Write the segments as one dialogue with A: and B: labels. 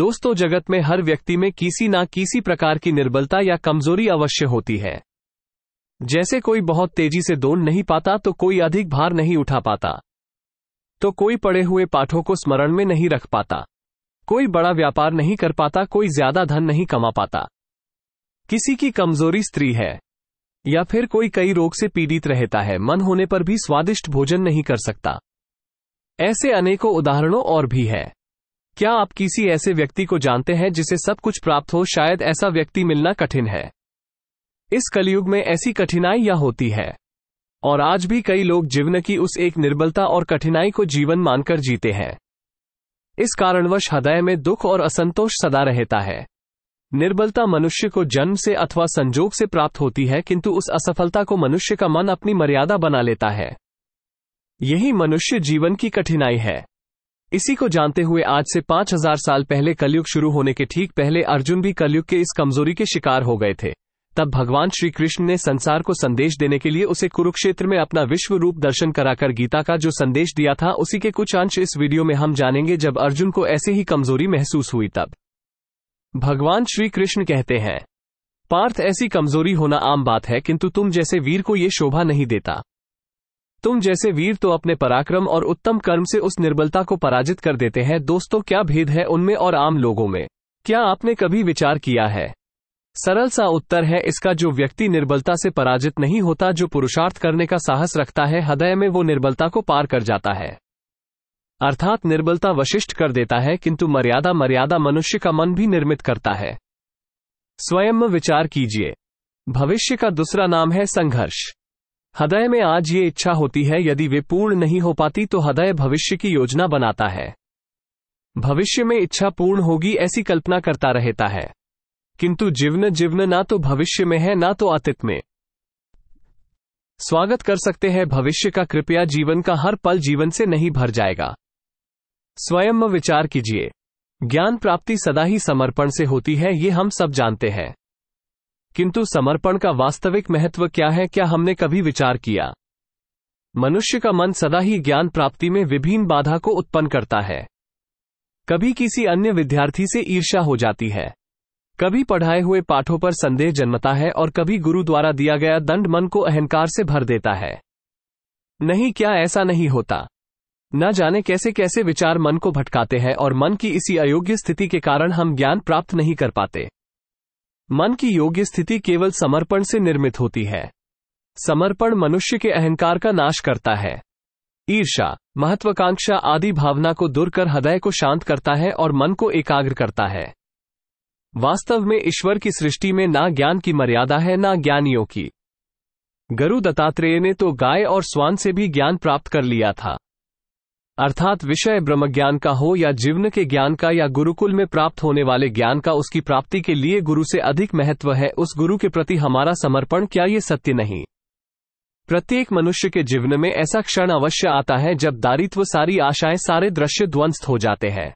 A: दोस्तों जगत में हर व्यक्ति में किसी ना किसी प्रकार की निर्बलता या कमजोरी अवश्य होती है जैसे कोई बहुत तेजी से दौड़ नहीं पाता तो कोई अधिक भार नहीं उठा पाता तो कोई पड़े हुए पाठों को स्मरण में नहीं रख पाता कोई बड़ा व्यापार नहीं कर पाता कोई ज्यादा धन नहीं कमा पाता किसी की कमजोरी स्त्री है या फिर कोई कई रोग से पीड़ित रहता है मन होने पर भी स्वादिष्ट भोजन नहीं कर सकता ऐसे अनेकों उदाहरणों और भी है क्या आप किसी ऐसे व्यक्ति को जानते हैं जिसे सब कुछ प्राप्त हो शायद ऐसा व्यक्ति मिलना कठिन है इस कलयुग में ऐसी कठिनाइयां होती है और आज भी कई लोग जीवन की उस एक निर्बलता और कठिनाई को जीवन मानकर जीते हैं इस कारणवश हृदय में दुख और असंतोष सदा रहता है निर्बलता मनुष्य को जन्म से अथवा संजोग से प्राप्त होती है किंतु उस असफलता को मनुष्य का मन अपनी मर्यादा बना लेता है यही मनुष्य जीवन की कठिनाई है इसी को जानते हुए आज से 5000 साल पहले कलयुग शुरू होने के ठीक पहले अर्जुन भी कलयुग के इस कमजोरी के शिकार हो गए थे तब भगवान श्री कृष्ण ने संसार को संदेश देने के लिए उसे कुरुक्षेत्र में अपना विश्व रूप दर्शन कराकर गीता का जो संदेश दिया था उसी के कुछ अंश इस वीडियो में हम जानेंगे जब अर्जुन को ऐसे ही कमजोरी महसूस हुई तब भगवान श्री कृष्ण कहते हैं पार्थ ऐसी कमजोरी होना आम बात है किंतु तुम जैसे वीर को ये शोभा नहीं देता तुम जैसे वीर तो अपने पराक्रम और उत्तम कर्म से उस निर्बलता को पराजित कर देते हैं दोस्तों क्या भेद है उनमें और आम लोगों में क्या आपने कभी विचार किया है सरल सा उत्तर है इसका जो व्यक्ति निर्बलता से पराजित नहीं होता जो पुरुषार्थ करने का साहस रखता है हृदय में वो निर्बलता को पार कर जाता है अर्थात निर्बलता वशिष्ठ कर देता है किंतु मर्यादा मर्यादा मनुष्य का मन भी निर्मित करता है स्वयं विचार कीजिए भविष्य का दूसरा नाम है संघर्ष हृदय में आज ये इच्छा होती है यदि वे पूर्ण नहीं हो पाती तो हृदय भविष्य की योजना बनाता है भविष्य में इच्छा पूर्ण होगी ऐसी कल्पना करता रहता है किंतु जीवन जीवन ना तो भविष्य में है ना तो अतीत में स्वागत कर सकते हैं भविष्य का कृपया जीवन का हर पल जीवन से नहीं भर जाएगा स्वयं विचार कीजिए ज्ञान प्राप्ति सदा ही समर्पण से होती है ये हम सब जानते हैं किंतु समर्पण का वास्तविक महत्व क्या है क्या हमने कभी विचार किया मनुष्य का मन सदा ही ज्ञान प्राप्ति में विभिन्न बाधा को उत्पन्न करता है कभी किसी अन्य विद्यार्थी से ईर्ष्या हो जाती है कभी पढ़ाए हुए पाठों पर संदेह जन्मता है और कभी गुरु द्वारा दिया गया दंड मन को अहंकार से भर देता है नहीं क्या ऐसा नहीं होता न जाने कैसे कैसे विचार मन को भटकाते हैं और मन की इसी अयोग्य स्थिति के कारण हम ज्ञान प्राप्त नहीं कर पाते मन की योग्य स्थिति केवल समर्पण से निर्मित होती है समर्पण मनुष्य के अहंकार का नाश करता है ईर्षा महत्वाकांक्षा आदि भावना को दूर कर हृदय को शांत करता है और मन को एकाग्र करता है वास्तव में ईश्वर की सृष्टि में ना ज्ञान की मर्यादा है ना ज्ञानियों की गुरु दत्तात्रेय ने तो गाय और स्वान से भी ज्ञान प्राप्त कर लिया था अर्थात विषय ब्रह्म ज्ञान का हो या जीवन के ज्ञान का या गुरुकुल में प्राप्त होने वाले ज्ञान का उसकी प्राप्ति के लिए गुरु से अधिक महत्व है उस गुरु के प्रति हमारा समर्पण क्या ये सत्य नहीं प्रत्येक मनुष्य के जीवन में ऐसा क्षण अवश्य आता है जब दारित्व सारी आशाएं सारे दृश्य ध्वंस्त हो जाते हैं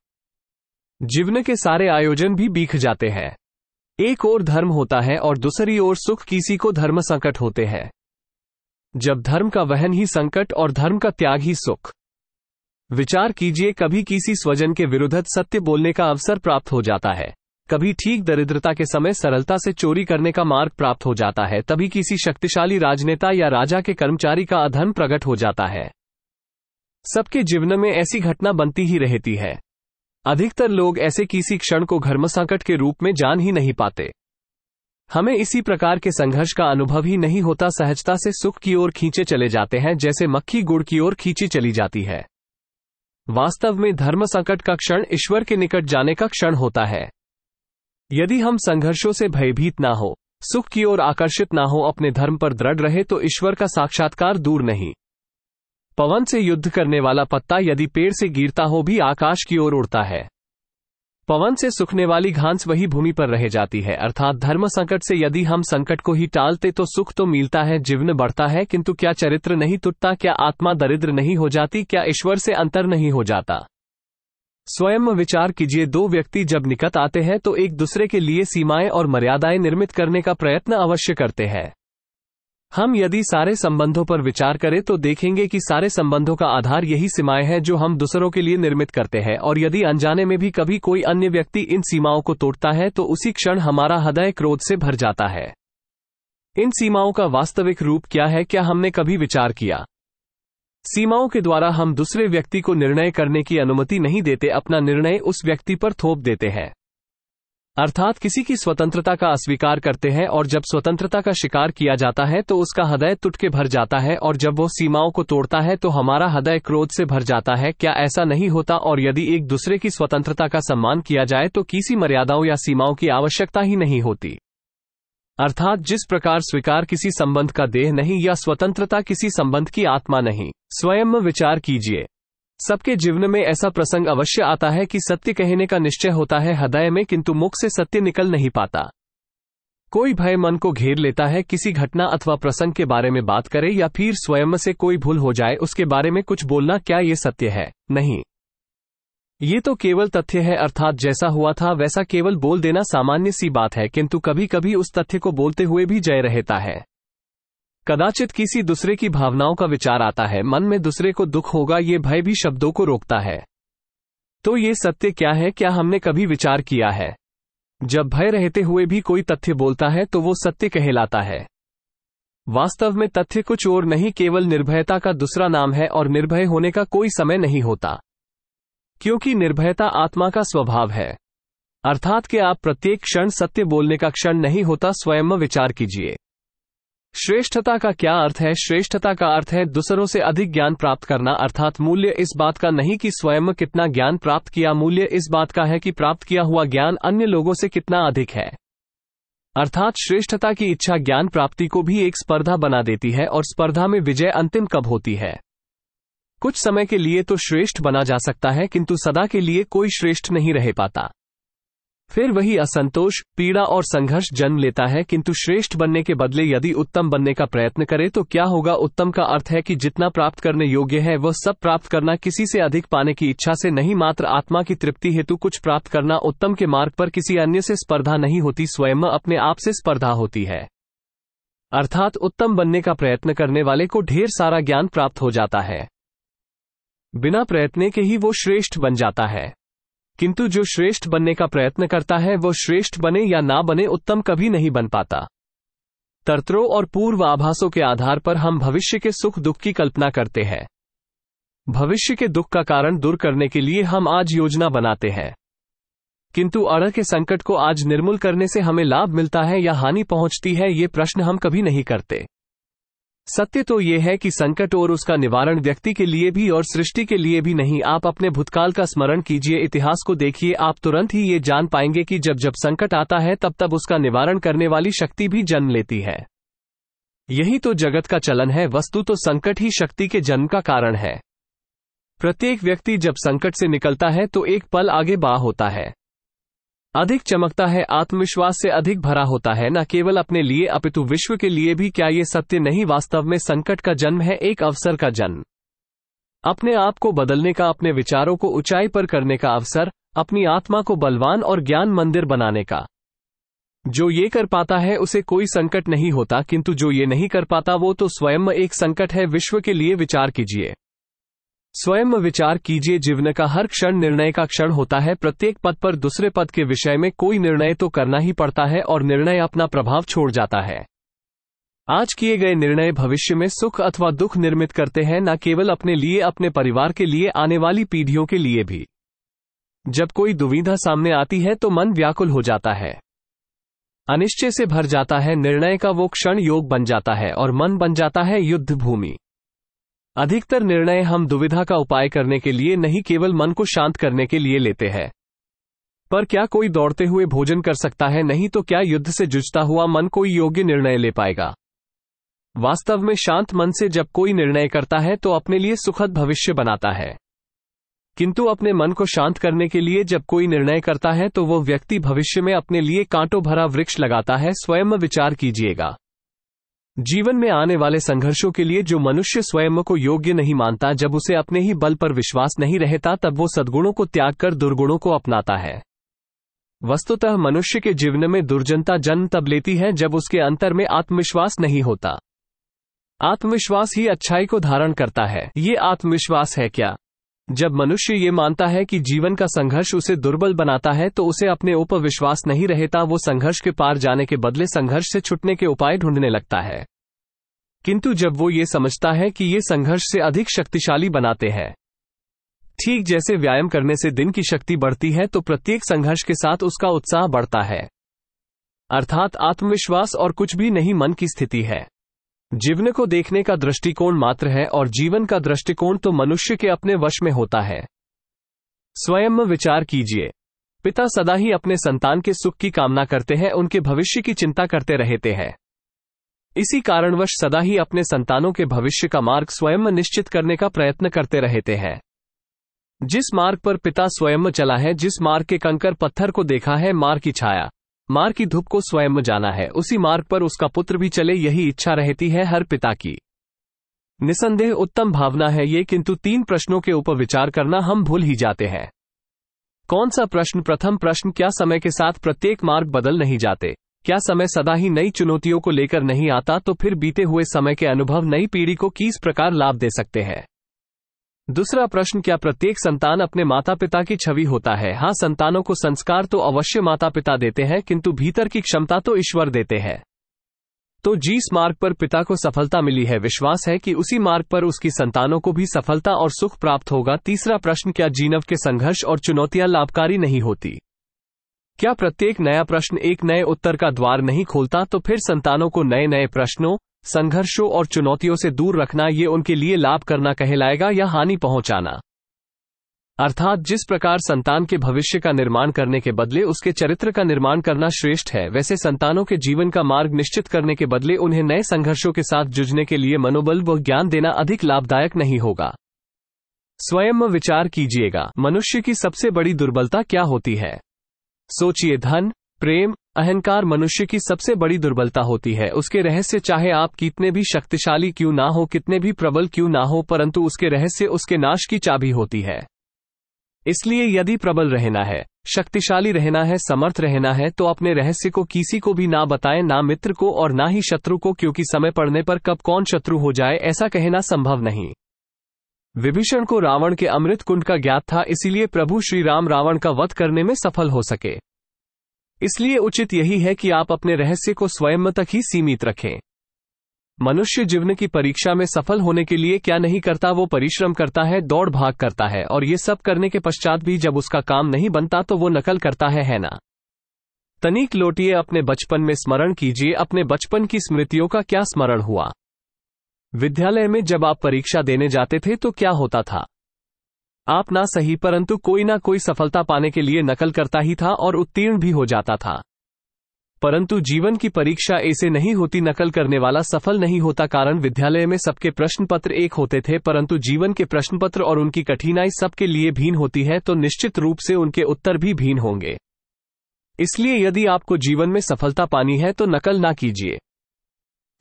A: जीवन के सारे आयोजन भी बीख जाते हैं एक और धर्म होता है और दूसरी ओर सुख किसी को धर्म संकट होते हैं जब धर्म का वहन ही संकट और धर्म का त्याग ही सुख विचार कीजिए कभी किसी स्वजन के विरुद्ध सत्य बोलने का अवसर प्राप्त हो जाता है कभी ठीक दरिद्रता के समय सरलता से चोरी करने का मार्ग प्राप्त हो जाता है तभी किसी शक्तिशाली राजनेता या राजा के कर्मचारी का अधन प्रकट हो जाता है सबके जीवन में ऐसी घटना बनती ही रहती है अधिकतर लोग ऐसे किसी क्षण को घर्म संकट के रूप में जान ही नहीं पाते हमें इसी प्रकार के संघर्ष का अनुभव ही नहीं होता सहजता से सुख की ओर खींचे चले जाते हैं जैसे मक्खी गुड़ की ओर खींची चली जाती है वास्तव में धर्म संकट का क्षण ईश्वर के निकट जाने का क्षण होता है यदि हम संघर्षों से भयभीत ना हो सुख की ओर आकर्षित ना हो अपने धर्म पर दृढ़ रहे तो ईश्वर का साक्षात्कार दूर नहीं पवन से युद्ध करने वाला पत्ता यदि पेड़ से गिरता हो भी आकाश की ओर उड़ता है पवन से सूखने वाली घास वही भूमि पर रह जाती है अर्थात धर्म संकट से यदि हम संकट को ही टालते तो सुख तो मिलता है जीवन बढ़ता है किंतु क्या चरित्र नहीं टूटता क्या आत्मा दरिद्र नहीं हो जाती क्या ईश्वर से अंतर नहीं हो जाता स्वयं विचार कीजिए दो व्यक्ति जब निकट आते हैं तो एक दूसरे के लिए सीमाएं और मर्यादाएं निर्मित करने का प्रयत्न अवश्य करते हैं हम यदि सारे संबंधों पर विचार करें तो देखेंगे कि सारे संबंधों का आधार यही सीमाएं हैं जो हम दूसरों के लिए निर्मित करते हैं और यदि अनजाने में भी कभी कोई अन्य व्यक्ति इन सीमाओं को तोड़ता है तो उसी क्षण हमारा हृदय क्रोध से भर जाता है इन सीमाओं का वास्तविक रूप क्या है क्या हमने कभी विचार किया सीमाओं के द्वारा हम दूसरे व्यक्ति को निर्णय करने की अनुमति नहीं देते अपना निर्णय उस व्यक्ति पर थोप देते हैं अर्थात किसी की स्वतंत्रता का अस्वीकार करते हैं और जब स्वतंत्रता का शिकार किया जाता है तो उसका हृदय तुटके भर जाता है और जब वो सीमाओं को तोड़ता है तो हमारा हृदय क्रोध से भर जाता है क्या ऐसा नहीं होता और यदि एक दूसरे की स्वतंत्रता का सम्मान किया जाए तो किसी मर्यादाओं या सीमाओं की आवश्यकता ही नहीं होती अर्थात जिस प्रकार स्वीकार किसी संबंध का देह नहीं या स्वतंत्रता किसी संबंध की आत्मा नहीं स्वयं विचार कीजिए सबके जीवन में ऐसा प्रसंग अवश्य आता है कि सत्य कहने का निश्चय होता है हृदय में किंतु मुख से सत्य निकल नहीं पाता कोई भय मन को घेर लेता है किसी घटना अथवा प्रसंग के बारे में बात करे या फिर स्वयं से कोई भूल हो जाए उसके बारे में कुछ बोलना क्या ये सत्य है नहीं ये तो केवल तथ्य है अर्थात जैसा हुआ था वैसा केवल बोल देना सामान्य सी बात है किंतु कभी कभी उस तथ्य को बोलते हुए भी जय रहता है कदाचित किसी दूसरे की भावनाओं का विचार आता है मन में दूसरे को दुख होगा ये भय भी शब्दों को रोकता है तो ये सत्य क्या है क्या हमने कभी विचार किया है जब भय रहते हुए भी कोई तथ्य बोलता है तो वो सत्य कहलाता है वास्तव में तथ्य कुछ और नहीं केवल निर्भयता का दूसरा नाम है और निर्भय होने का कोई समय नहीं होता क्योंकि निर्भयता आत्मा का स्वभाव है अर्थात कि आप प्रत्येक क्षण सत्य बोलने का क्षण नहीं होता स्वयं विचार कीजिए श्रेष्ठता का क्या अर्थ है श्रेष्ठता का अर्थ है दूसरों से अधिक ज्ञान प्राप्त करना अर्थात मूल्य इस बात का नहीं कि स्वयं कितना ज्ञान प्राप्त किया मूल्य इस बात का है कि प्राप्त किया हुआ ज्ञान अन्य लोगों से कितना अधिक है अर्थात श्रेष्ठता की इच्छा ज्ञान प्राप्ति को भी एक स्पर्धा बना देती है और स्पर्धा में विजय अंतिम कब होती है कुछ समय के लिए तो श्रेष्ठ बना जा सकता है किंतु सदा के लिए कोई श्रेष्ठ नहीं रह पाता फिर वही असंतोष पीड़ा और संघर्ष जन्म लेता है किंतु श्रेष्ठ बनने के बदले यदि उत्तम बनने का प्रयत्न करे तो क्या होगा उत्तम का अर्थ है कि जितना प्राप्त करने योग्य है वह सब प्राप्त करना किसी से अधिक पाने की इच्छा से नहीं मात्र आत्मा की तृप्ति हेतु कुछ प्राप्त करना उत्तम के मार्ग पर किसी अन्य से स्पर्धा नहीं होती स्वयं अपने आप से स्पर्धा होती है अर्थात उत्तम बनने का प्रयत्न करने वाले को ढेर सारा ज्ञान प्राप्त हो जाता है बिना प्रयत्ने के ही वो श्रेष्ठ बन जाता है किंतु जो श्रेष्ठ बनने का प्रयत्न करता है वो श्रेष्ठ बने या ना बने उत्तम कभी नहीं बन पाता तर्त्रों और पूर्व आभासों के आधार पर हम भविष्य के सुख दुख की कल्पना करते हैं भविष्य के दुख का कारण दूर करने के लिए हम आज योजना बनाते हैं किंतु अड़ के संकट को आज निर्मूल करने से हमें लाभ मिलता है या हानि पहुंचती है ये प्रश्न हम कभी नहीं करते सत्य तो ये है कि संकट और उसका निवारण व्यक्ति के लिए भी और सृष्टि के लिए भी नहीं आप अपने भूतकाल का स्मरण कीजिए इतिहास को देखिए आप तुरंत ही ये जान पाएंगे कि जब जब संकट आता है तब तब उसका निवारण करने वाली शक्ति भी जन्म लेती है यही तो जगत का चलन है वस्तु तो संकट ही शक्ति के जन्म का कारण है प्रत्येक व्यक्ति जब संकट से निकलता है तो एक पल आगे बा होता है अधिक चमकता है आत्मविश्वास से अधिक भरा होता है न केवल अपने लिए अपितु विश्व के लिए भी क्या ये सत्य नहीं वास्तव में संकट का जन्म है एक अवसर का जन्म अपने आप को बदलने का अपने विचारों को ऊंचाई पर करने का अवसर अपनी आत्मा को बलवान और ज्ञान मंदिर बनाने का जो ये कर पाता है उसे कोई संकट नहीं होता किंतु जो ये नहीं कर पाता वो तो स्वयं एक संकट है विश्व के लिए विचार कीजिए स्वयं विचार कीजिए जीवन का हर क्षण निर्णय का क्षण होता है प्रत्येक पद पर दूसरे पद के विषय में कोई निर्णय तो करना ही पड़ता है और निर्णय अपना प्रभाव छोड़ जाता है आज किए गए निर्णय भविष्य में सुख अथवा दुख निर्मित करते हैं न केवल अपने लिए अपने परिवार के लिए आने वाली पीढ़ियों के लिए भी जब कोई दुविधा सामने आती है तो मन व्याकुल हो जाता है अनिश्चय से भर जाता है निर्णय का वो क्षण योग बन जाता है और मन बन जाता है युद्ध भूमि अधिकतर निर्णय हम दुविधा का उपाय करने के लिए नहीं केवल मन को शांत करने के लिए लेते हैं पर क्या कोई दौड़ते हुए भोजन कर सकता है नहीं तो क्या युद्ध से जुझता हुआ मन कोई योग्य निर्णय ले पाएगा वास्तव में शांत मन से जब कोई निर्णय करता है तो अपने लिए सुखद भविष्य बनाता है किंतु अपने मन को शांत करने के लिए जब कोई निर्णय करता है तो वह व्यक्ति भविष्य में अपने लिए कांटो भरा वृक्ष लगाता है स्वयं विचार कीजिएगा जीवन में आने वाले संघर्षों के लिए जो मनुष्य स्वयं को योग्य नहीं मानता जब उसे अपने ही बल पर विश्वास नहीं रहता तब वो सद्गुणों को त्याग कर दुर्गुणों को अपनाता है वस्तुतः मनुष्य के जीवन में दुर्जनता जन्म तब लेती है जब उसके अंतर में आत्मविश्वास नहीं होता आत्मविश्वास ही अच्छाई को धारण करता है ये आत्मविश्वास है क्या जब मनुष्य ये मानता है कि जीवन का संघर्ष उसे दुर्बल बनाता है तो उसे अपने ऊपर विश्वास नहीं रहता वो संघर्ष के पार जाने के बदले संघर्ष से छुटने के उपाय ढूंढने लगता है किंतु जब वो ये समझता है कि ये संघर्ष से अधिक शक्तिशाली बनाते हैं ठीक जैसे व्यायाम करने से दिन की शक्ति बढ़ती है तो प्रत्येक संघर्ष के साथ उसका उत्साह बढ़ता है अर्थात आत्मविश्वास और कुछ भी नहीं मन की स्थिति है जीवन को देखने का दृष्टिकोण मात्र है और जीवन का दृष्टिकोण तो मनुष्य के अपने वश में होता है स्वयं विचार कीजिए पिता सदा ही अपने संतान के सुख की कामना करते हैं उनके भविष्य की चिंता करते रहते हैं इसी कारणवश सदा ही अपने संतानों के भविष्य का मार्ग स्वयं निश्चित करने का प्रयत्न करते रहते हैं जिस मार्ग पर पिता स्वयं चला है जिस मार्ग के कंकर पत्थर को देखा है मार्ग की छाया मार की धूप को स्वयं जाना है उसी मार्ग पर उसका पुत्र भी चले यही इच्छा रहती है हर पिता की निसंदेह उत्तम भावना है ये किंतु तीन प्रश्नों के ऊपर विचार करना हम भूल ही जाते हैं कौन सा प्रश्न प्रथम प्रश्न क्या समय के साथ प्रत्येक मार्ग बदल नहीं जाते क्या समय सदा ही नई चुनौतियों को लेकर नहीं आता तो फिर बीते हुए समय के अनुभव नई पीढ़ी को किस प्रकार लाभ दे सकते हैं दूसरा प्रश्न क्या प्रत्येक संतान अपने माता पिता की छवि होता है हाँ संतानों को संस्कार तो अवश्य माता पिता देते हैं किंतु भीतर की क्षमता तो ईश्वर देते हैं तो जिस मार्ग पर पिता को सफलता मिली है विश्वास है कि उसी मार्ग पर उसकी संतानों को भी सफलता और सुख प्राप्त होगा तीसरा प्रश्न क्या जीनव के संघर्ष और चुनौतियां लाभकारी नहीं होती क्या प्रत्येक नया प्रश्न एक नए उत्तर का द्वार नहीं खोलता तो फिर संतानों को नए नए प्रश्नों संघर्षों और चुनौतियों से दूर रखना ये उनके लिए लाभ करना कहलाएगा या हानि पहुंचाना अर्थात जिस प्रकार संतान के भविष्य का निर्माण करने के बदले उसके चरित्र का निर्माण करना श्रेष्ठ है वैसे संतानों के जीवन का मार्ग निश्चित करने के बदले उन्हें नए संघर्षों के साथ जूझने के लिए मनोबल व ज्ञान देना अधिक लाभदायक नहीं होगा स्वयं विचार कीजिएगा मनुष्य की सबसे बड़ी दुर्बलता क्या होती है सोचिए धन प्रेम अहंकार मनुष्य की सबसे बड़ी दुर्बलता होती है उसके रहस्य चाहे आप कितने भी शक्तिशाली क्यों ना हो कितने भी प्रबल क्यों ना हो परंतु उसके रहस्य उसके नाश की चाबी होती है इसलिए यदि प्रबल रहना है शक्तिशाली रहना है समर्थ रहना है तो अपने रहस्य को किसी को भी ना बताएं ना मित्र को और ना ही शत्रु को क्योंकि समय पड़ने पर कब कौन शत्रु हो जाए ऐसा कहना संभव नहीं विभीषण को रावण के अमृत कुंड का ज्ञात था इसीलिए प्रभु श्री राम रावण का वध करने में सफल हो सके इसलिए उचित यही है कि आप अपने रहस्य को स्वयं तक ही सीमित रखें मनुष्य जीवन की परीक्षा में सफल होने के लिए क्या नहीं करता वो परिश्रम करता है दौड़ भाग करता है और ये सब करने के पश्चात भी जब उसका काम नहीं बनता तो वो नकल करता है है ना तनिक लोटिए अपने बचपन में स्मरण कीजिए अपने बचपन की स्मृतियों का क्या स्मरण हुआ विद्यालय में जब आप परीक्षा देने जाते थे तो क्या होता था आप ना सही परंतु कोई ना कोई सफलता पाने के लिए नकल करता ही था और उत्तीर्ण भी हो जाता था परंतु जीवन की परीक्षा ऐसे नहीं होती नकल करने वाला सफल नहीं होता कारण विद्यालय में सबके प्रश्न पत्र एक होते थे परंतु जीवन के प्रश्न पत्र और उनकी कठिनाई सबके लिए भीन होती है तो निश्चित रूप से उनके उत्तर भी भीन होंगे इसलिए यदि आपको जीवन में सफलता पानी है तो नकल ना कीजिए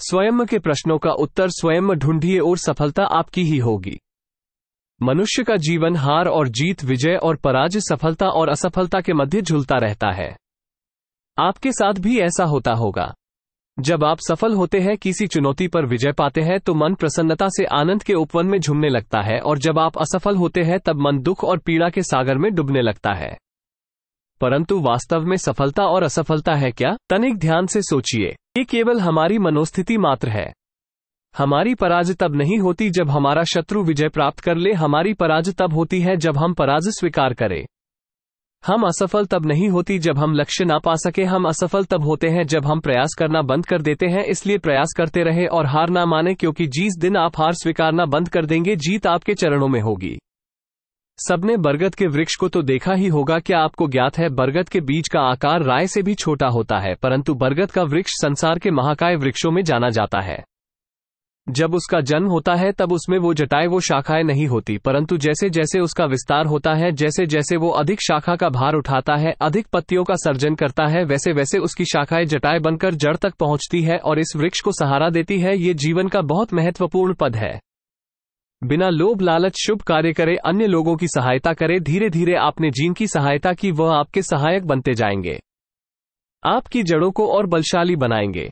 A: स्वयं के प्रश्नों का उत्तर स्वयं ढूंढिए और सफलता आपकी ही होगी मनुष्य का जीवन हार और जीत विजय और पराजय सफलता और असफलता के मध्य झुलता रहता है आपके साथ भी ऐसा होता होगा जब आप सफल होते हैं किसी चुनौती पर विजय पाते हैं तो मन प्रसन्नता से आनंद के उपवन में झूमने लगता है और जब आप असफल होते हैं तब मन दुख और पीड़ा के सागर में डूबने लगता है परंतु वास्तव में सफलता और असफलता है क्या तनिक ध्यान से सोचिए ये केवल हमारी मनोस्थिति मात्र है हमारी पराजय तब नहीं होती जब हमारा शत्रु विजय प्राप्त कर ले हमारी पराजय तब होती है जब हम पराजय स्वीकार करें हम असफल तब नहीं होती जब हम लक्ष्य ना पा सके हम असफल तब होते हैं जब हम प्रयास करना बंद कर देते हैं इसलिए प्रयास करते रहे और हार ना माने क्योंकि जिस दिन आप हार स्वीकारना बंद कर देंगे जीत आपके चरणों में होगी सबने बरगद के वृक्ष को तो देखा ही होगा क्या आपको ज्ञात है बरगद के बीज का आकार राय से भी छोटा होता है परंतु बरगद का वृक्ष संसार के महाकाय वृक्षों में जाना जाता है जब उसका जन्म होता है तब उसमें वो जटाएं वो शाखाएं नहीं होती परंतु जैसे जैसे उसका विस्तार होता है जैसे जैसे वो अधिक शाखा का भार उठाता है अधिक पत्तियों का सर्जन करता है वैसे वैसे उसकी शाखाएं जटाएं बनकर जड़ तक पहुंचती है और इस वृक्ष को सहारा देती है ये जीवन का बहुत महत्वपूर्ण पद है बिना लोभ लालच शुभ कार्य करे अन्य लोगों की सहायता करे धीरे धीरे आपने जीन की सहायता की वह आपके सहायक बनते जाएंगे आपकी जड़ों को और बलशाली बनाएंगे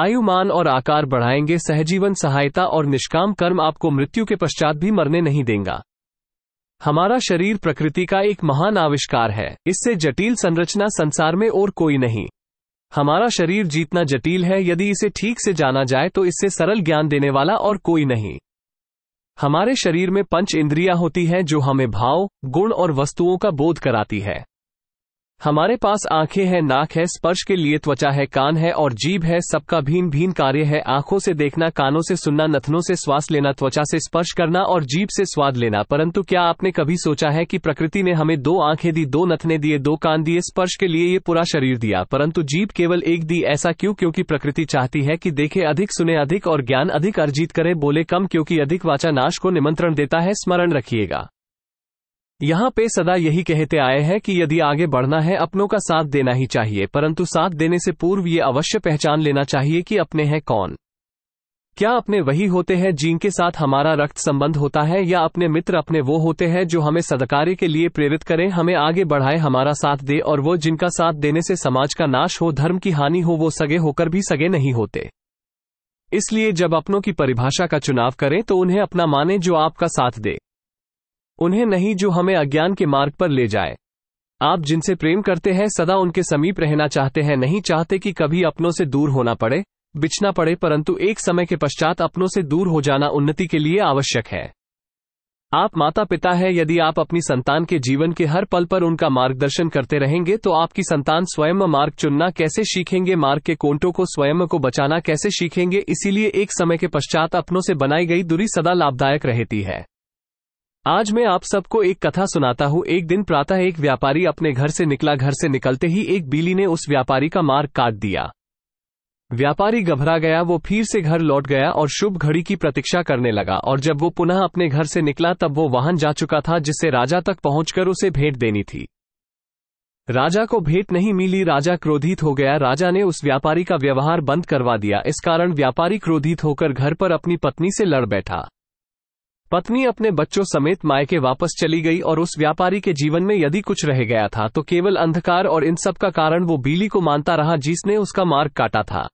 A: आयुमान और आकार बढ़ाएंगे सहजीवन सहायता और निष्काम कर्म आपको मृत्यु के पश्चात भी मरने नहीं देगा हमारा शरीर प्रकृति का एक महान आविष्कार है इससे जटिल संरचना संसार में और कोई नहीं हमारा शरीर जितना जटिल है यदि इसे ठीक से जाना जाए तो इससे सरल ज्ञान देने वाला और कोई नहीं हमारे शरीर में पंच इंद्रिया होती है जो हमें भाव गुण और वस्तुओं का बोध कराती है हमारे पास आंखें हैं नाक है स्पर्श के लिए त्वचा है कान है और जीभ है सबका भीन भीन कार्य है आंखों से देखना कानों से सुनना नथनों से श्वास लेना त्वचा से स्पर्श करना और जीभ से स्वाद लेना परंतु क्या आपने कभी सोचा है कि प्रकृति ने हमें दो आंखें दी दो नथने दिए दो कान दिए स्पर्श के लिए ये पूरा शरीर दिया परंतु जीभ केवल एक दी ऐसा क्यों क्योंकि प्रकृति चाहती है कि देखे अधिक सुने अधिक और ज्ञान अधिक अर्जित करे बोले कम क्योंकि अधिक वाचा नाश को निमंत्रण देता है स्मरण रखिएगा यहाँ पे सदा यही कहते आए हैं कि यदि आगे बढ़ना है अपनों का साथ देना ही चाहिए परंतु साथ देने से पूर्व ये अवश्य पहचान लेना चाहिए कि अपने हैं कौन क्या अपने वही होते हैं जिनके साथ हमारा रक्त संबंध होता है या अपने मित्र अपने वो होते हैं जो हमें सदकार्य के लिए प्रेरित करें हमें आगे बढ़ाए हमारा साथ दे और वो जिनका साथ देने से समाज का नाश हो धर्म की हानि हो वो सगे होकर भी सगे नहीं होते इसलिए जब अपनों की परिभाषा का चुनाव करें तो उन्हें अपना माने जो आपका साथ दे उन्हें नहीं जो हमें अज्ञान के मार्ग पर ले जाए आप जिनसे प्रेम करते हैं सदा उनके समीप रहना चाहते हैं नहीं चाहते कि कभी अपनों से दूर होना पड़े बिछना पड़े परंतु एक समय के पश्चात अपनों से दूर हो जाना उन्नति के लिए आवश्यक है आप माता पिता हैं यदि आप अपनी संतान के जीवन के हर पल पर उनका मार्गदर्शन करते रहेंगे तो आपकी संतान स्वयं मार्ग चुनना कैसे सीखेंगे मार्ग के कोंटों को स्वयं को बचाना कैसे सीखेंगे इसीलिए एक समय के पश्चात अपनों से बनाई गई दूरी सदा लाभदायक रहती है आज मैं आप सबको एक कथा सुनाता हूँ एक दिन प्रातः एक व्यापारी अपने घर से निकला घर से निकलते ही एक बीली ने उस व्यापारी का मार्ग काट दिया व्यापारी घबरा गया वो फिर से घर लौट गया और शुभ घड़ी की प्रतीक्षा करने लगा और जब वो पुनः अपने घर से निकला तब वो वाहन जा चुका था जिससे राजा तक पहुंचकर उसे भेंट देनी थी राजा को भेंट नहीं मिली राजा क्रोधित हो गया राजा ने उस व्यापारी का व्यवहार बंद करवा दिया इस कारण व्यापारी क्रोधित होकर घर पर अपनी पत्नी से लड़ बैठा पत्नी अपने बच्चों समेत मायके वापस चली गई और उस व्यापारी के जीवन में यदि कुछ रह गया था तो केवल अंधकार और इन सब का कारण वो बीली को मानता रहा जिसने उसका मार्ग काटा था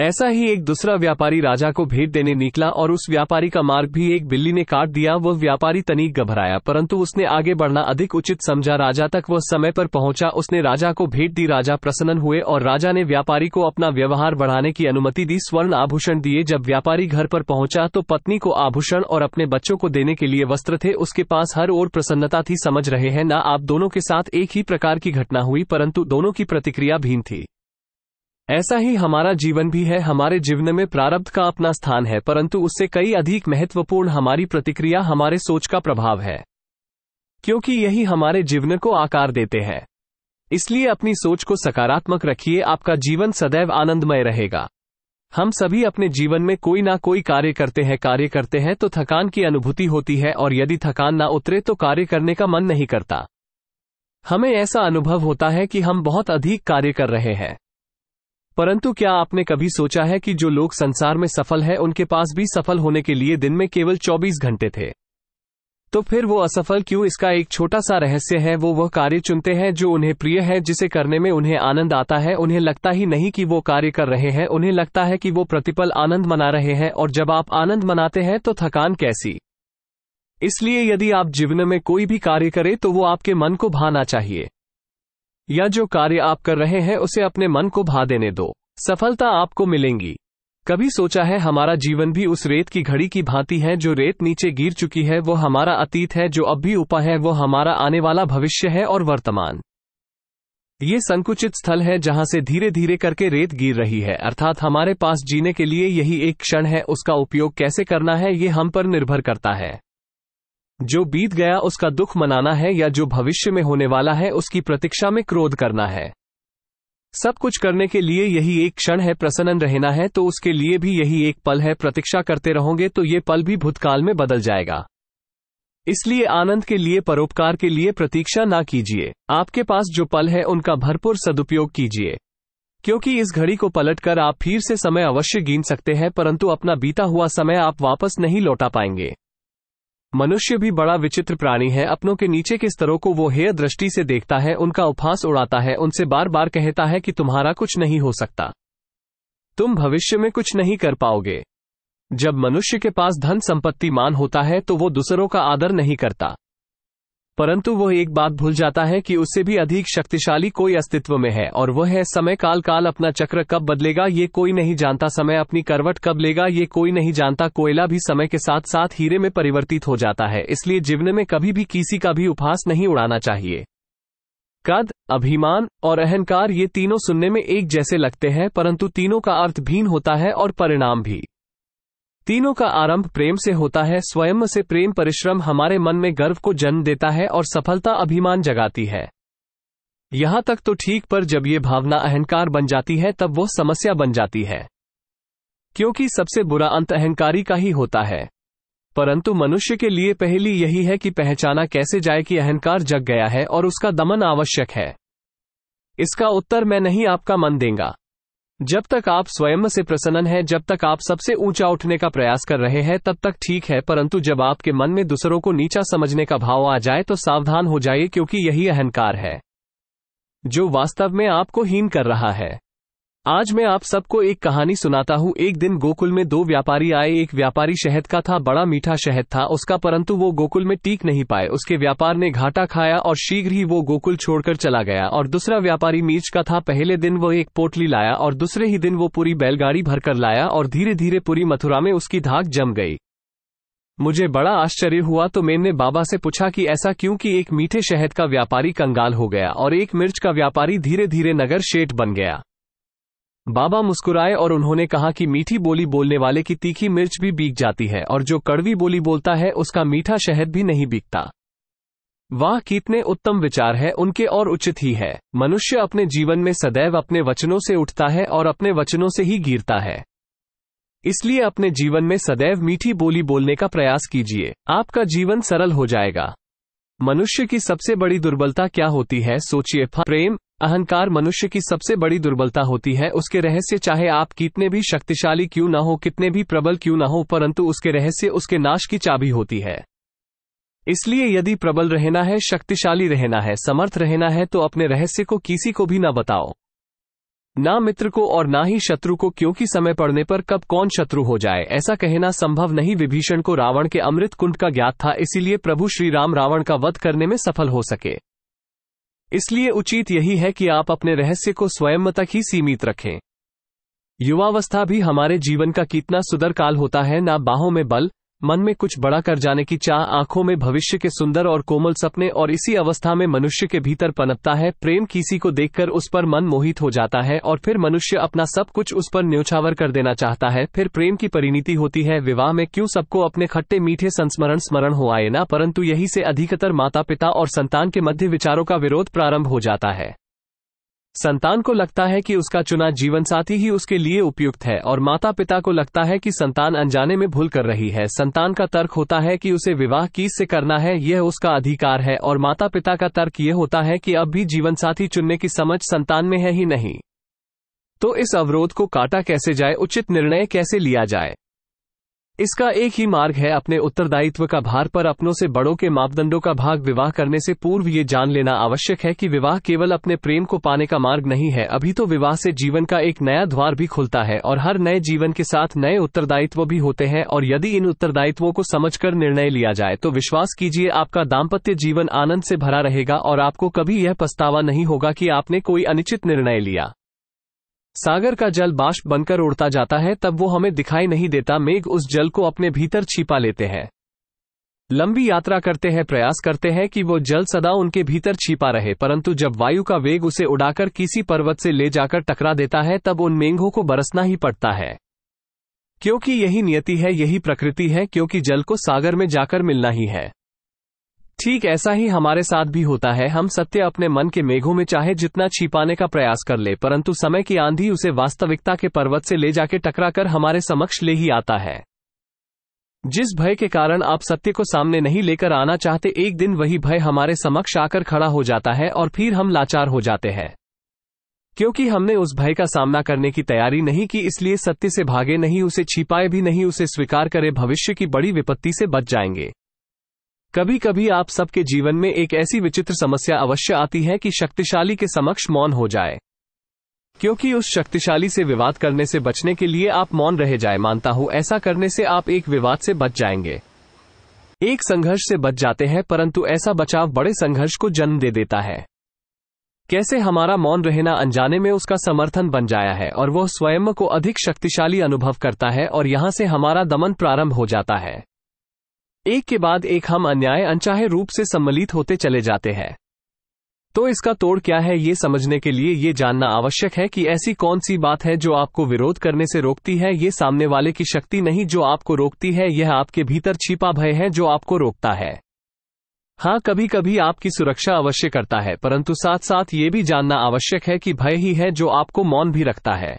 A: ऐसा ही एक दूसरा व्यापारी राजा को भेंट देने निकला और उस व्यापारी का मार्ग भी एक बिल्ली ने काट दिया वह व्यापारी तनिक घबराया परंतु उसने आगे बढ़ना अधिक उचित समझा राजा तक वह समय पर पहुंचा उसने राजा को भेंट दी राजा प्रसन्न हुए और राजा ने व्यापारी को अपना व्यवहार बढ़ाने की अनुमति दी स्वर्ण आभूषण दिए जब व्यापारी घर पर पहुंचा तो पत्नी को आभूषण और अपने बच्चों को देने के लिए वस्त्र थे उसके पास हर और प्रसन्नता थी समझ रहे हैं न आप दोनों के साथ एक ही प्रकार की घटना हुई परंतु दोनों की प्रतिक्रिया भीन थी ऐसा ही हमारा जीवन भी है हमारे जीवन में प्रारब्ध का अपना स्थान है परंतु उससे कई अधिक महत्वपूर्ण हमारी प्रतिक्रिया हमारे सोच का प्रभाव है क्योंकि यही हमारे जीवन को आकार देते हैं इसलिए अपनी सोच को सकारात्मक रखिए आपका जीवन सदैव आनंदमय रहेगा हम सभी अपने जीवन में कोई ना कोई कार्य करते हैं कार्य करते हैं तो थकान की अनुभूति होती है और यदि थकान ना उतरे तो कार्य करने का मन नहीं करता हमें ऐसा अनुभव होता है कि हम बहुत अधिक कार्य कर रहे हैं परंतु क्या आपने कभी सोचा है कि जो लोग संसार में सफल हैं उनके पास भी सफल होने के लिए दिन में केवल 24 घंटे थे तो फिर वो असफल क्यों इसका एक छोटा सा रहस्य है वो वह कार्य चुनते हैं जो उन्हें प्रिय है जिसे करने में उन्हें आनंद आता है उन्हें लगता ही नहीं कि वो कार्य कर रहे हैं उन्हें लगता है कि वो प्रतिपल आनंद मना रहे हैं और जब आप आनंद मनाते हैं तो थकान कैसी इसलिए यदि आप जीवन में कोई भी कार्य करें तो वो आपके मन को भाना चाहिए या जो कार्य आप कर रहे हैं उसे अपने मन को भा देने दो सफलता आपको मिलेंगी कभी सोचा है हमारा जीवन भी उस रेत की घड़ी की भांति है जो रेत नीचे गिर चुकी है वो हमारा अतीत है जो अब भी उपा है वो हमारा आने वाला भविष्य है और वर्तमान ये संकुचित स्थल है जहां से धीरे धीरे करके रेत गिर रही है अर्थात हमारे पास जीने के लिए यही एक क्षण है उसका उपयोग कैसे करना है ये हम पर निर्भर करता है जो बीत गया उसका दुख मनाना है या जो भविष्य में होने वाला है उसकी प्रतीक्षा में क्रोध करना है सब कुछ करने के लिए यही एक क्षण है प्रसन्न रहना है तो उसके लिए भी यही एक पल है प्रतीक्षा करते रहोगे तो ये पल भी भूतकाल में बदल जाएगा इसलिए आनंद के लिए परोपकार के लिए प्रतीक्षा ना कीजिए आपके पास जो पल है उनका भरपूर सदुपयोग कीजिए क्योंकि इस घड़ी को पलटकर आप फिर से समय अवश्य गिन सकते हैं परंतु अपना बीता हुआ समय आप वापस नहीं लौटा पाएंगे मनुष्य भी बड़ा विचित्र प्राणी है अपनों के नीचे के स्तरों को वो हेय दृष्टि से देखता है उनका उपहास उड़ाता है उनसे बार बार कहता है कि तुम्हारा कुछ नहीं हो सकता तुम भविष्य में कुछ नहीं कर पाओगे जब मनुष्य के पास धन संपत्ति मान होता है तो वो दूसरों का आदर नहीं करता परंतु वह एक बात भूल जाता है कि उससे भी अधिक शक्तिशाली कोई अस्तित्व में है और वह है समय काल काल अपना चक्र कब बदलेगा ये कोई नहीं जानता समय अपनी करवट कब लेगा ये कोई नहीं जानता कोयला भी समय के साथ साथ हीरे में परिवर्तित हो जाता है इसलिए जीवन में कभी भी किसी का भी उपहास नहीं उड़ाना चाहिए कद अभिमान और अहंकार ये तीनों सुनने में एक जैसे लगते हैं परंतु तीनों का अर्थ भीन होता है और परिणाम भी तीनों का आरंभ प्रेम से होता है स्वयं से प्रेम परिश्रम हमारे मन में गर्व को जन्म देता है और सफलता अभिमान जगाती है यहां तक तो ठीक पर जब ये भावना अहंकार बन जाती है तब वो समस्या बन जाती है क्योंकि सबसे बुरा अंत अहंकारी का ही होता है परंतु मनुष्य के लिए पहली यही है कि पहचाना कैसे जाए कि अहंकार जग गया है और उसका दमन आवश्यक है इसका उत्तर मैं नहीं आपका मन देगा जब तक आप स्वयं से प्रसन्न हैं जब तक आप सबसे ऊंचा उठने का प्रयास कर रहे हैं तब तक ठीक है परंतु जब आपके मन में दूसरों को नीचा समझने का भाव आ जाए तो सावधान हो जाइए क्योंकि यही अहंकार है जो वास्तव में आपको हीन कर रहा है आज मैं आप सबको एक कहानी सुनाता हूँ एक दिन गोकुल में दो व्यापारी आए एक व्यापारी शहद का था बड़ा मीठा शहद था उसका परंतु वो गोकुल में टीक नहीं पाए उसके व्यापार ने घाटा खाया और शीघ्र ही वो गोकुल छोड़कर चला गया और दूसरा व्यापारी मिर्च का था पहले दिन वो एक पोटली लाया और दूसरे ही दिन वो पूरी बैलगाड़ी भरकर लाया और धीरे धीरे पूरी मथुरा में उसकी धाक जम गई मुझे बड़ा आश्चर्य हुआ तो मैंने बाबा से पूछा कि ऐसा क्यों कि एक मीठे शहद का व्यापारी कंगाल हो गया और एक मिर्च का व्यापारी धीरे धीरे नगर शेठ बन गया बाबा मुस्कुराए और उन्होंने कहा कि मीठी बोली बोलने वाले की तीखी मिर्च भी बीक जाती है और जो कड़वी बोली बोलता है उसका मीठा शहद भी नहीं बीकता वाह कितने उत्तम विचार है उनके और उचित ही है मनुष्य अपने जीवन में सदैव अपने वचनों से उठता है और अपने वचनों से ही गिरता है इसलिए अपने जीवन में सदैव मीठी बोली बोलने का प्रयास कीजिए आपका जीवन सरल हो जाएगा मनुष्य की सबसे बड़ी दुर्बलता क्या होती है सोचिए प्रेम अहंकार मनुष्य की सबसे बड़ी दुर्बलता होती है उसके रहस्य चाहे आप कितने भी शक्तिशाली क्यों न हो कितने भी प्रबल क्यों न हो परंतु उसके रहस्य उसके नाश की चाबी होती है इसलिए यदि प्रबल रहना है शक्तिशाली रहना है समर्थ रहना है तो अपने रहस्य को किसी को भी न बताओ ना मित्र को और ना ही शत्रु को क्योंकि समय पड़ने पर कब कौन शत्रु हो जाए ऐसा कहना संभव नहीं विभीषण को रावण के अमृत कुंड का ज्ञात था इसीलिए प्रभु श्री राम रावण का वध करने में सफल हो सके इसलिए उचित यही है कि आप अपने रहस्य को स्वयं तक ही सीमित रखें युवावस्था भी हमारे जीवन का कितना सुदर काल होता है ना बाहों में बल मन में कुछ बड़ा कर जाने की चाह आंखों में भविष्य के सुंदर और कोमल सपने और इसी अवस्था में मनुष्य के भीतर पनपता है प्रेम किसी को देखकर उस पर मन मोहित हो जाता है और फिर मनुष्य अपना सब कुछ उस पर न्योछावर कर देना चाहता है फिर प्रेम की परिणति होती है विवाह में क्यों सबको अपने खट्टे मीठे संस्मरण स्मरण हो आए ना परंतु यही से अधिकतर माता पिता और संतान के मध्य विचारों का विरोध प्रारंभ हो जाता है संतान को लगता है कि उसका चुना जीवन साथी ही उसके लिए उपयुक्त है और माता पिता को लगता है कि संतान अनजाने में भूल कर रही है संतान का तर्क होता है कि उसे विवाह किस से करना है यह उसका अधिकार है और माता पिता का तर्क यह होता है कि अब भी जीवन साथी चुनने की समझ संतान में है ही नहीं तो इस अवरोध को काटा कैसे जाए उचित निर्णय कैसे लिया जाए इसका एक ही मार्ग है अपने उत्तरदायित्व का भार पर अपनों से बड़ों के मापदंडों का भाग विवाह करने से पूर्व ये जान लेना आवश्यक है कि विवाह केवल अपने प्रेम को पाने का मार्ग नहीं है अभी तो विवाह से जीवन का एक नया द्वार भी खुलता है और हर नए जीवन के साथ नए उत्तरदायित्व भी होते हैं और यदि इन उत्तरदायित्वों को समझ निर्णय लिया जाए तो विश्वास कीजिए आपका दाम्पत्य जीवन आनंद से भरा रहेगा और आपको कभी यह पछतावा नहीं होगा कि आपने कोई अनिश्चित निर्णय लिया सागर का जल बाष्प बनकर उड़ता जाता है तब वो हमें दिखाई नहीं देता मेघ उस जल को अपने भीतर छिपा लेते हैं लंबी यात्रा करते हैं प्रयास करते हैं कि वो जल सदा उनके भीतर छिपा रहे परंतु जब वायु का वेग उसे उड़ाकर किसी पर्वत से ले जाकर टकरा देता है तब उन मेघों को बरसना ही पड़ता है क्योंकि यही नियति है यही प्रकृति है क्योंकि जल को सागर में जाकर मिलना ही है ठीक ऐसा ही हमारे साथ भी होता है हम सत्य अपने मन के मेघों में चाहे जितना छिपाने का प्रयास कर ले परंतु समय की आंधी उसे वास्तविकता के पर्वत से ले जाके टकराकर हमारे समक्ष ले ही आता है जिस भय के कारण आप सत्य को सामने नहीं लेकर आना चाहते एक दिन वही भय हमारे समक्ष आकर खड़ा हो जाता है और फिर हम लाचार हो जाते हैं क्योंकि हमने उस भय का सामना करने की तैयारी नहीं की इसलिए सत्य से भागे नहीं उसे छिपाए भी नहीं उसे स्वीकार करे भविष्य की बड़ी विपत्ति से बच जाएंगे कभी कभी आप सबके जीवन में एक ऐसी विचित्र समस्या अवश्य आती है कि शक्तिशाली के समक्ष मौन हो जाए क्योंकि उस शक्तिशाली से विवाद करने से बचने के लिए आप मौन रह जाए मानता हूं ऐसा करने से आप एक विवाद से बच जाएंगे एक संघर्ष से बच जाते हैं परंतु ऐसा बचाव बड़े संघर्ष को जन्म दे देता है कैसे हमारा मौन रहना अनजाने में उसका समर्थन बन जाया है और वह स्वयं को अधिक शक्तिशाली अनुभव करता है और यहाँ से हमारा दमन प्रारंभ हो जाता है एक के बाद एक हम अन्याय अनचाहे रूप से सम्मिलित होते चले जाते हैं तो इसका तोड़ क्या है ये समझने के लिए ये जानना आवश्यक है कि ऐसी कौन सी बात है जो आपको विरोध करने से रोकती है ये सामने वाले की शक्ति नहीं जो आपको रोकती है यह आपके भीतर छिपा भय है जो आपको रोकता है हाँ कभी कभी आपकी सुरक्षा अवश्य करता है परंतु साथ साथ ये भी जानना आवश्यक है कि भय ही है जो आपको मौन भी रखता है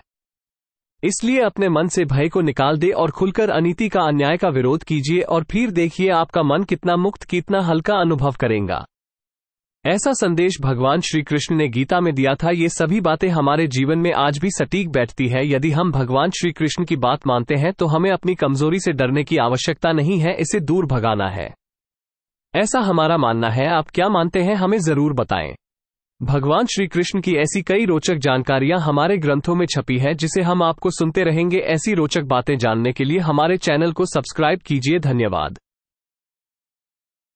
A: इसलिए अपने मन से भय को निकाल दे और खुलकर अनिति का अन्याय का विरोध कीजिए और फिर देखिए आपका मन कितना मुक्त कितना हल्का अनुभव करेगा ऐसा संदेश भगवान श्री कृष्ण ने गीता में दिया था ये सभी बातें हमारे जीवन में आज भी सटीक बैठती है यदि हम भगवान श्री कृष्ण की बात मानते हैं तो हमें अपनी कमजोरी से डरने की आवश्यकता नहीं है इसे दूर भगाना है ऐसा हमारा मानना है आप क्या मानते हैं हमें जरूर बताएं भगवान श्री कृष्ण की ऐसी कई रोचक जानकारियां हमारे ग्रंथों में छपी है जिसे हम आपको सुनते रहेंगे ऐसी रोचक बातें जानने के लिए हमारे चैनल को सब्सक्राइब कीजिए धन्यवाद